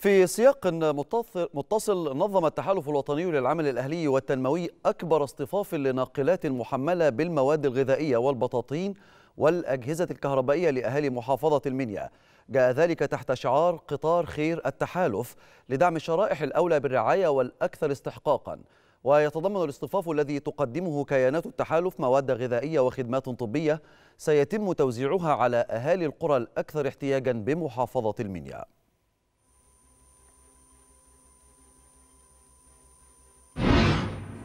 في سياق متصل نظم التحالف الوطني للعمل الأهلي والتنموي أكبر اصطفاف لناقلات محملة بالمواد الغذائية والبطاطين والأجهزة الكهربائية لأهالي محافظة المنيا جاء ذلك تحت شعار قطار خير التحالف لدعم الشرائح الأولى بالرعاية والأكثر استحقاقاً ويتضمن الاصطفاف الذي تقدمه كيانات التحالف مواد غذائية وخدمات طبية سيتم توزيعها على أهالي القرى الأكثر احتياجا بمحافظة المنيا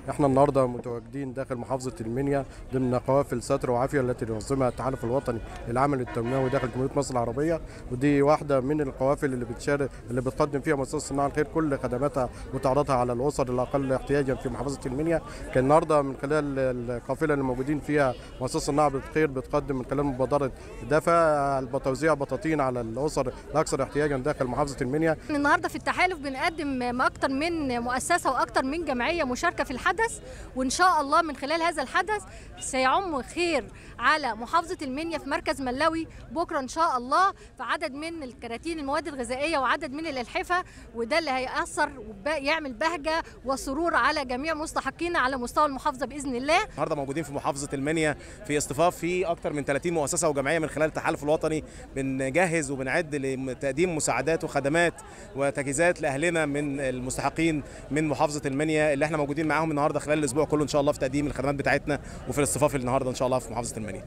احنا النهارده متواجدين داخل محافظه المنيا ضمن قوافل ستر وعافيه التي ينظمها التحالف الوطني للعمل التنموي داخل جمهوريه مصر العربيه ودي واحده من القوافل اللي بتشارك اللي بتقدم فيها مؤسسه صناعه الخير كل خدماتها وتعرضها على الاسر الاقل احتياجا في محافظه المنيا كان النهارده من خلال القافله اللي موجودين فيها مؤسسه صناعه الخير بتقدم من خلال مبادره دفع توزيع بطاطين على الاسر الاكثر احتياجا داخل محافظه المنيا النهارده في التحالف بنقدم اكثر من مؤسسه واكثر من جمعيه مشاركه في الحمل حدث وإن شاء الله من خلال هذا الحدث سيعم خير على محافظة المنيا في مركز ملوي بكرة إن شاء الله في عدد من الكراتين المواد الغذائية وعدد من الألحفة وده اللي هيأثر ويعمل بهجة وسرور على جميع مستحقينا على مستوى المحافظة بإذن الله النهاردة موجودين في محافظة المنيا في اصطفاف في أكثر من 30 مؤسسة وجمعية من خلال التحالف الوطني بنجهز وبنعد لتقديم مساعدات وخدمات وتجهيزات لأهلنا من المستحقين من محافظة المنيا اللي احنا موجودين معاهم النهاردة النهارده خلال الاسبوع كله ان شاء الله في تقديم الخدمات بتاعتنا وفي الاصطفاف النهارده ان شاء الله في محافظه المنيا